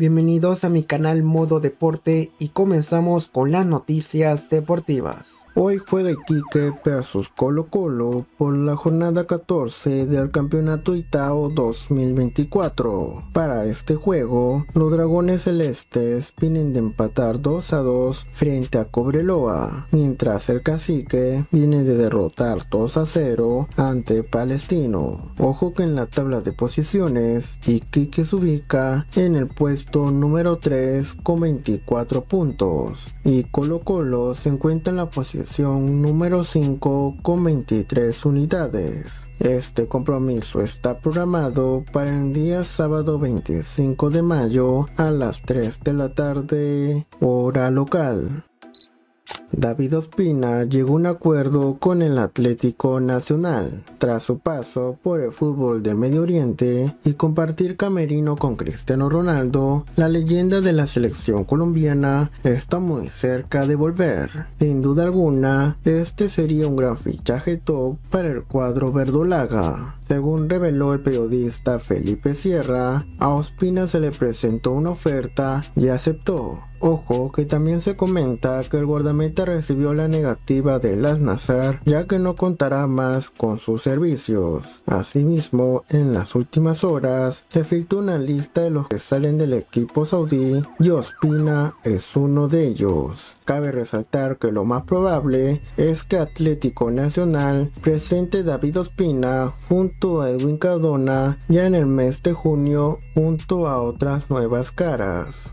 Bienvenidos a mi canal Modo Deporte y comenzamos con las noticias deportivas. Hoy juega Iquique versus Colo Colo por la jornada 14 del Campeonato Itao 2024. Para este juego, los Dragones Celestes vienen de empatar 2 a 2 frente a Cobreloa, mientras el Cacique viene de derrotar 2 a 0 ante Palestino. Ojo que en la tabla de posiciones, Iquique se ubica en el puesto número 3 con 24 puntos y Colo Colo se encuentra en la posición número 5 con 23 unidades. Este compromiso está programado para el día sábado 25 de mayo a las 3 de la tarde hora local. David Ospina llegó a un acuerdo con el Atlético Nacional tras su paso por el fútbol de Medio Oriente y compartir camerino con Cristiano Ronaldo, la leyenda de la selección colombiana está muy cerca de volver. Sin duda alguna, este sería un gran fichaje top para el cuadro verdolaga. Según reveló el periodista Felipe Sierra, a Ospina se le presentó una oferta y aceptó Ojo, que también se comenta que el guardameta recibió la negativa de Las Nazar, ya que no contará más con sus servicios. Asimismo, en las últimas horas, se filtró una lista de los que salen del equipo saudí y Ospina es uno de ellos. Cabe resaltar que lo más probable es que Atlético Nacional presente David Ospina junto a Edwin Cardona ya en el mes de junio junto a otras nuevas caras.